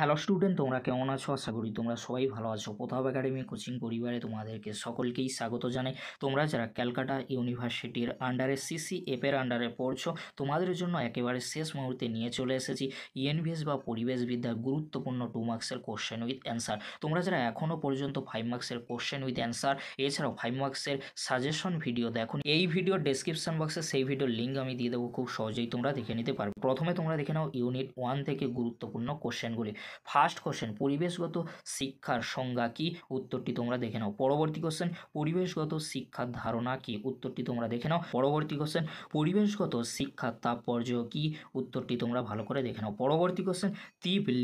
hello student তোমরা কেমন আছো আশা করি তোমরা সবাই ভালো আছো প্রতাপ একাডেমি কোচিং পরিবারে তোমাদেরকে সকলকেই স্বাগত জানাই তোমরা যারা ক্যালকাটা ইউনিভার্সিটির আন্ডারে সিসি এপের আন্ডারে পড়ছো তোমাদের জন্য একেবারে শেষ মুহূর্তে নিয়ে চলে এসেছি ইএনভিএস e বা পরিবেশবিদ্যার গুরুত্বপূর্ণ টু মার্কসের কোশ্চেন উইথ অ্যান্সার তোমরা যারা এখনও পর্যন্ত ফাইভ মার্কসের কোশ্চেন উইথ অ্যান্সার এছাড়াও ফাইভ মার্কসের সাজেশন ভিডিও দেখো এই ভিডিওর ডেসক্রিপশন বক্সে সেই ভিডিওর লিঙ্ক আমি দিয়ে দেবো খুব সহজেই তোমরা দেখে নিতে পারবে প্রথমে তোমরা দেখে নাও ইউনিট ওয়ান থেকে গুরুত্বপূর্ণ কোশ্চেনগুলি ফার্স্ট কোশ্চেন পরিবেশগত শিক্ষার সংজ্ঞা কি উত্তরটি তোমরা দেখে নাও পরবর্তী কোশ্চেন পরিবেশগত শিক্ষার ধারণা কি উত্তরটি তোমরা দেখে নাও পরবর্তী কোশ্চেন পরিবেশগত শিক্ষার তাৎপর্য কি উত্তরটি তোমরা ভালো করে দেখে নাও পরবর্তী কোশ্চেন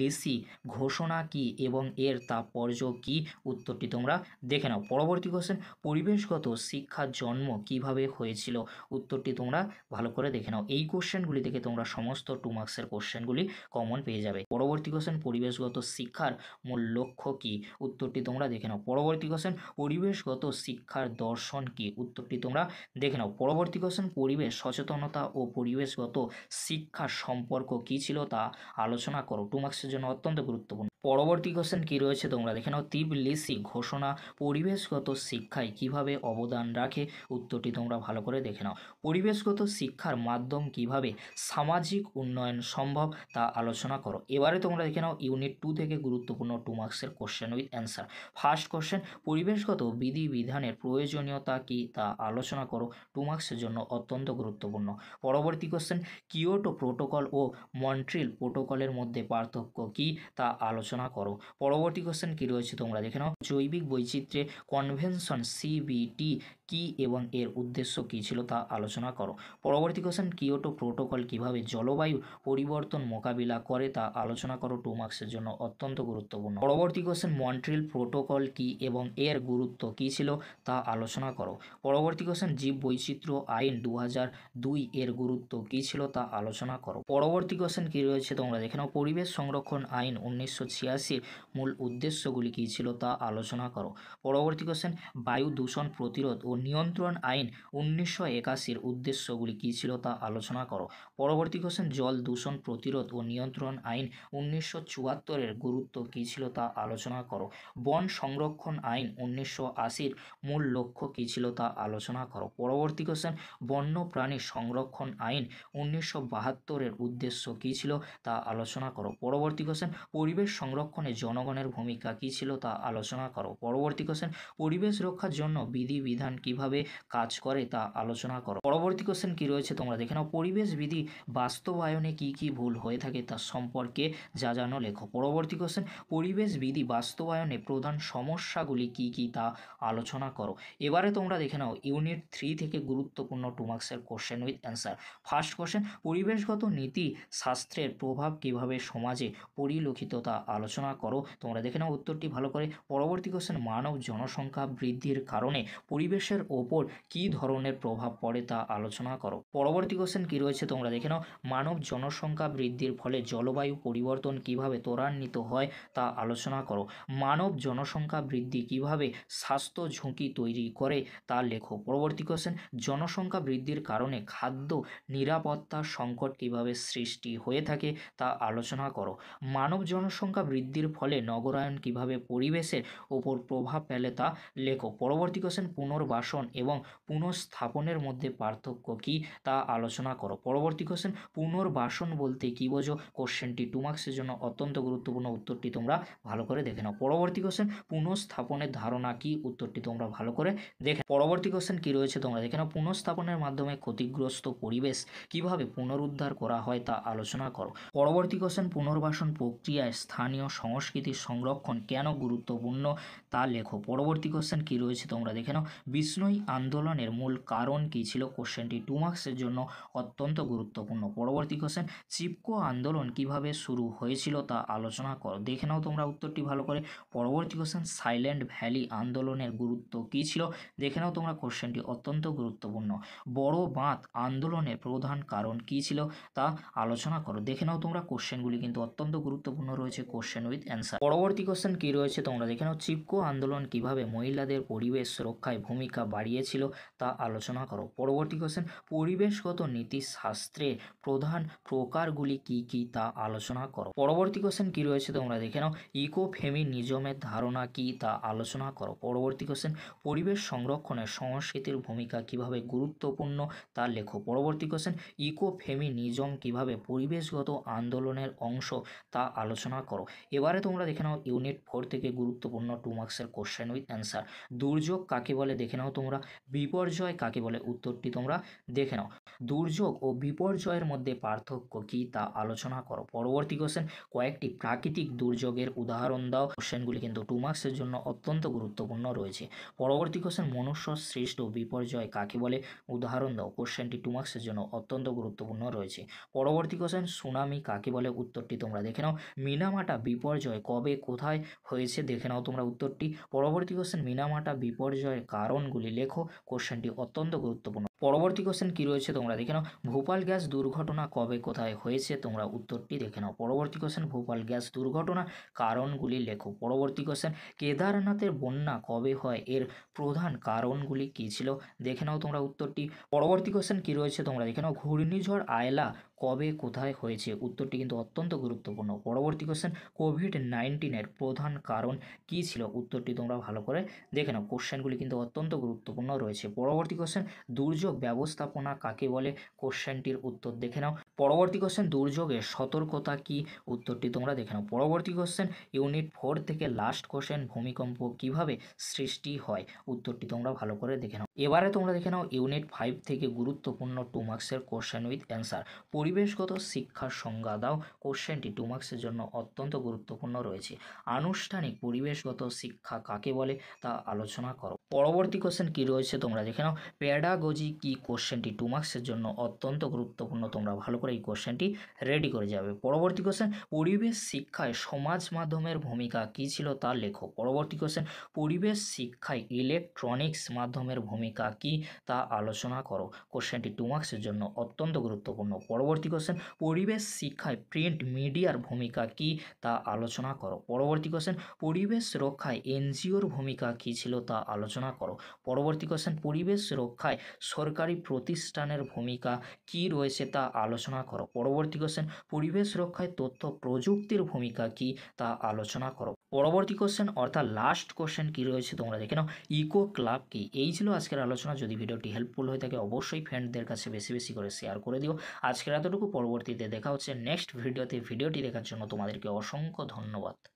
লিসি ঘোষণা কি এবং এর তাৎপর্য কি উত্তরটি তোমরা দেখে নাও পরবর্তী কোশ্চেন পরিবেশগত শিক্ষার জন্ম কিভাবে হয়েছিল উত্তরটি তোমরা ভালো করে দেখে নাও এই কোশ্চেনগুলি থেকে তোমরা সমস্ত টু মার্কসের কোশ্চেনগুলি কমন পেয়ে যাবে পরবর্তী কোশ্চেন পরিবেশগত শিক্ষার মূল লক্ষ্য কী উত্তরটি তোমরা দেখে নাও পরবর্তী কোশ্চেন পরিবেশগত শিক্ষার দর্শন কী উত্তরটি তোমরা দেখে নাও পরবর্তী কোশ্চেন পরিবেশ সচেতনতা ও পরিবেশগত শিক্ষার সম্পর্ক কী ছিল তা আলোচনা করো টু মার্ক্সের জন্য অত্যন্ত গুরুত্বপূর্ণ পরবর্তী কোশ্চেন কী রয়েছে তোমরা দেখে নাও লিসি ঘোষণা পরিবেশগত শিক্ষায় কিভাবে অবদান রাখে উত্তরটি তোমরা ভালো করে দেখে নাও পরিবেশগত শিক্ষার মাধ্যম কিভাবে সামাজিক উন্নয়ন সম্ভব তা আলোচনা করো এবারে তোমরা দেখে নাও ইউনিট টু থেকে গুরুত্বপূর্ণ টু মার্কসের question with answer first question পরিবেশগত বিধিবিধানের প্রয়োজনীয়তা কি তা আলোচনা করো টু মার্কসের জন্য অত্যন্ত গুরুত্বপূর্ণ পরবর্তী কোশ্চেন কিওটো প্রোটোকল ও মন্ট্রিল প্রোটোকলের মধ্যে পার্থক্য কি তা আলোচনা আলোচনা করো পরবর্তী কোশ্চেন কি রয়েছে তোমরা দেখে নাও জৈবিক বৈচিত্র্যে কনভেনশন সিবিটি কি এবং এর উদ্দেশ্য কী ছিল তা আলোচনা করো পরবর্তী কোশ্চেন কিওটো প্রোটোকল কিভাবে জলবায়ু পরিবর্তন মোকাবিলা করে তা আলোচনা করো টু মার্কসের জন্য অত্যন্ত গুরুত্বপূর্ণ পরবর্তী কোশ্চেন মন্ট্রিল প্রোটোকল কি এবং এর গুরুত্ব কী ছিল তা আলোচনা করো পরবর্তী কোশ্চেন জীব বৈচিত্র্য আইন দু দুই এর গুরুত্ব কী ছিল তা আলোচনা করো পরবর্তী কোশ্চেন কী রয়েছে তোমরা দেখে নাও পরিবেশ সংরক্ষণ আইন উনিশশো ছিয়াশির মূল উদ্দেশ্যগুলি কী ছিল তা আলোচনা করো পরবর্তী কোশ্চেন বায়ু দূষণ প্রতিরোধ ও নিয়ন্ত্রণ আইন উনিশশো একাশির উদ্দেশ্যগুলি কী ছিল তা আলোচনা করো পরবর্তী কোশ্চেন জল দূষণ প্রতিরোধ ও নিয়ন্ত্রণ আইন উনিশশো চুয়াত্তরের গুরুত্ব কী ছিল তা আলোচনা করো বন সংরক্ষণ আইন উনিশশো আশির মূল লক্ষ্য কী ছিল তা আলোচনা করো পরবর্তী কোশ্চেন প্রাণী সংরক্ষণ আইন উনিশশো বাহাত্তরের উদ্দেশ্য কী ছিল তা আলোচনা করো পরবর্তী কোশ্চেন পরিবেশ সংরক্ষণে জনগণের ভূমিকা কী ছিল তা আলোচনা করো পরবর্তী কোশ্চেন পরিবেশ রক্ষার জন্য বিধিবিধান কিভাবে কাজ করে তা আলোচনা করো পরবর্তী কোশ্চেন কি রয়েছে তোমরা দেখে নাও পরিবেশ বিধি বাস্তবায়নে কি কি ভুল হয়ে থাকে তার সম্পর্কে যা জানো লেখো পরবর্তী কোশ্চেন পরিবেশ বিধি বাস্তবায়নে প্রধান সমস্যাগুলি কি কি তা আলোচনা করো এবারে তোমরা দেখে নাও ইউনিট থ্রি থেকে গুরুত্বপূর্ণ টু মার্কসের question with answer first question পরিবেশগত নীতি শাস্ত্রের প্রভাব কিভাবে সমাজে পরিলক্ষিত তা আলোচনা করো তোমরা দেখে নাও উত্তরটি ভালো করে পরবর্তী কোশ্চেন মানব জনসংখ্যা বৃদ্ধির কারণে পরিবেশের মানুষের ওপর কি ধরনের প্রভাব পড়ে তা আলোচনা করো পরবর্তী কোশ্চেন কী রয়েছে তোমরা দেখে নাও মানব জনসংখ্যা বৃদ্ধির ফলে জলবায়ু পরিবর্তন কিভাবে ত্বরান্বিত হয় তা আলোচনা করো মানব জনসংখ্যা বৃদ্ধি কিভাবে স্বাস্থ্য ঝুঁকি তৈরি করে তা লেখো পরবর্তী কোশ্চেন জনসংখ্যা বৃদ্ধির কারণে খাদ্য নিরাপত্তা সংকট কিভাবে সৃষ্টি হয়ে থাকে তা আলোচনা করো মানব জনসংখ্যা বৃদ্ধির ফলে নগরায়ন কিভাবে পরিবেশের ওপর প্রভাব ফেলে তা লেখো পরবর্তী কোশ্চেন পুনর্বাস শাসন এবং পুনঃস্থাপনের মধ্যে পার্থক্য কী তা আলোচনা করো পরবর্তী কোশ্চেন পুনর্বাসন বলতে কী বোঝো কোশ্চেনটি টু মার্ক্সের জন্য অত্যন্ত গুরুত্বপূর্ণ উত্তরটি তোমরা ভালো করে দেখে নাও পরবর্তী কোশ্চেন পুনঃস্থাপনের ধারণা কী উত্তরটি তোমরা ভালো করে দেখে পরবর্তী কোশ্চেন কি রয়েছে তোমরা দেখে নাও পুনঃস্থাপনের মাধ্যমে ক্ষতিগ্রস্ত পরিবেশ কিভাবে পুনরুদ্ধার করা হয় তা আলোচনা করো পরবর্তী কোশ্চেন পুনর্বাসন প্রক্রিয়ায় স্থানীয় সংস্কৃতির সংরক্ষণ কেন গুরুত্বপূর্ণ তা লেখো পরবর্তী কোশ্চেন কী রয়েছে তোমরা দেখে নাও বিশ্ব বিষ্ণুই আন্দোলনের মূল কারণ কী ছিল কোশ্চেনটি টু মার্কসের জন্য অত্যন্ত গুরুত্বপূর্ণ পরবর্তী কোশ্চেন চিপকো আন্দোলন কিভাবে শুরু হয়েছিল তা আলোচনা করো দেখে নাও তোমরা উত্তরটি ভালো করে পরবর্তী কোশ্চেন সাইলেন্ট ভ্যালি আন্দোলনের গুরুত্ব কী ছিল দেখে নাও তোমরা কোশ্চেনটি অত্যন্ত গুরুত্বপূর্ণ বড় বাঁধ আন্দোলনের প্রধান কারণ কী ছিল তা আলোচনা করো দেখে নাও তোমরা কোশ্চেনগুলি কিন্তু অত্যন্ত গুরুত্বপূর্ণ রয়েছে কোশ্চেন উইথ অ্যান্সার পরবর্তী কোশ্চেন কী রয়েছে তোমরা দেখে নাও চিপকো আন্দোলন কিভাবে মহিলাদের পরিবেশ রক্ষায় ভূমিকা বাড়িয়েছিল তা আলোচনা করো পরবর্তী কোশ্চেন পরিবেশগত নীতিশাস্ত্রের প্রধান প্রকারগুলি কি কি তা আলোচনা করো পরবর্তী কোশ্চেন কি রয়েছে তোমরা দেখে নাও ইকো ফেমিনিজমের ধারণা কি তা আলোচনা করো পরবর্তী কোশ্চেন পরিবেশ সংরক্ষণে সংস্কৃতির ভূমিকা কিভাবে গুরুত্বপূর্ণ তা লেখো পরবর্তী কোশ্চেন ইকো ফেমিনিজম কিভাবে পরিবেশগত আন্দোলনের অংশ তা আলোচনা করো এবারে তোমরা দেখে নাও ইউনিট ফোর থেকে গুরুত্বপূর্ণ টু মার্কসের কোশ্চেন উইথ অ্যান্সার দুর্যোগ কাকে বলে দেখে নাও তোমরা বিপর্যয় কাকে বলে উত্তরটি তোমরা দেখে নাও দুর্যোগ ও বিপর্যয়ের মধ্যে পার্থক্য কী তা আলোচনা করো পরবর্তী কোশ্চেন কয়েকটি প্রাকৃতিক দুর্যোগের উদাহরণ দাও কোশ্চেনগুলি কিন্তু টু মার্ক্সের জন্য অত্যন্ত গুরুত্বপূর্ণ রয়েছে পরবর্তী কোশ্চেন মনুষ্য সৃষ্ট বিপর্যয় কাকে বলে উদাহরণ দাও কোশ্চেনটি টু মার্ক্সের জন্য অত্যন্ত গুরুত্বপূর্ণ রয়েছে পরবর্তী কোশ্চেন সুনামি কাকে বলে উত্তরটি তোমরা দেখে নাও মিনামাটা বিপর্যয় কবে কোথায় হয়েছে দেখে নাও তোমরা উত্তরটি পরবর্তী কোশ্চেন মিনামাটা বিপর্যয়ের কারণগুলি লেখো কোশ্চেনটি অত্যন্ত গুরুত্বপূর্ণ পরবর্তী কোশ্চেন কী রয়েছে তোমরা দেখে নাও ভোপাল গ্যাস দুর্ঘটনা কবে কোথায় হয়েছে তোমরা উত্তরটি দেখে নাও পরবর্তী কোশ্চেন ভোপাল গ্যাস দুর্ঘটনা কারণগুলি লেখো পরবর্তী কোশ্চেন কেদারনাথের বন্যা কবে হয় এর প্রধান কারণগুলি কী ছিল দেখে নাও তোমরা উত্তরটি পরবর্তী কোশ্চেন কী রয়েছে তোমরা দেখে নাও ঘূর্ণিঝড় আয়লা কবে কোথায় হয়েছে উত্তরটি কিন্তু অত্যন্ত গুরুত্বপূর্ণ পরবর্তী কোশ্চেন কোভিড নাইন্টিনের প্রধান কারণ কী ছিল উত্তরটি তোমরা ভালো করে দেখে নাও কোশ্চেনগুলি কিন্তু অত্যন্ত গুরুত্বপূর্ণ রয়েছে পরবর্তী কোশ্চেন দুর্যোগ দুর্যোগ ব্যবস্থাপনা কাকে বলে কোশ্চেনটির উত্তর দেখে নাও পরবর্তী কোশ্চেন দুর্যোগে সতর্কতা কি উত্তরটি তোমরা দেখে নাও পরবর্তী কোশ্চেন ইউনিট ফোর থেকে লাস্ট কোশ্চেন ভূমিকম্প কিভাবে সৃষ্টি হয় উত্তরটি তোমরা ভালো করে দেখে নাও এবারে তোমরা দেখে নাও ইউনিট ফাইভ থেকে গুরুত্বপূর্ণ টু মার্ক্সের কোশ্চেন উইথ অ্যান্সার পরিবেশগত শিক্ষার সংজ্ঞা দাও কোশ্চেনটি টু মার্ক্সের জন্য অত্যন্ত গুরুত্বপূর্ণ রয়েছে আনুষ্ঠানিক পরিবেশগত শিক্ষা কাকে বলে তা আলোচনা করো পরবর্তী কোশ্চেন কি রয়েছে তোমরা দেখে নাও প্যাডাগজি কি কোশ্চেনটি টু মার্ক্সের জন্য অত্যন্ত গুরুত্বপূর্ণ তোমরা ভালো করে এই কোশ্চেনটি রেডি করে যাবে পরবর্তী কোশ্চেন পরিবেশ শিক্ষায় সমাজ মাধ্যমের ভূমিকা কী ছিল তা লেখো পরবর্তী কোশ্চেন পরিবেশ শিক্ষায় ইলেকট্রনিক্স মাধ্যমের ভূমিকা কী তা আলোচনা করো কোশ্চেনটি টু মার্কসের জন্য অত্যন্ত গুরুত্বপূর্ণ পরবর্তী কোশ্চেন পরিবেশ শিক্ষায় প্রিন্ট মিডিয়ার ভূমিকা কি তা আলোচনা করো পরবর্তী কোশ্চেন পরিবেশ রক্ষায় এনজিওর ভূমিকা কী ছিল তা আলোচনা করো পরবর্তী কোশ্চেন পরিবেশ রক্ষায় সরকারি প্রতিষ্ঠানের ভূমিকা কী রয়েছে তা আলোচনা আলোচনা করো পরবর্তী কোশ্চেন পরিবেশ রক্ষায় তথ্য প্রযুক্তির ভূমিকা কি তা আলোচনা করো পরবর্তী কোশ্চেন অর্থাৎ লাস্ট কোশ্চেন কী রয়েছে তোমরা দেখে নাও ইকো ক্লাব কি এই ছিল আজকের আলোচনা যদি ভিডিওটি হেল্পফুল হয়ে থাকে অবশ্যই ফ্রেন্ডদের কাছে বেশি বেশি করে শেয়ার করে দিও আজকের এতটুকু পরবর্তীতে দেখা হচ্ছে নেক্সট ভিডিওতে ভিডিওটি দেখার জন্য তোমাদেরকে অসংখ্য ধন্যবাদ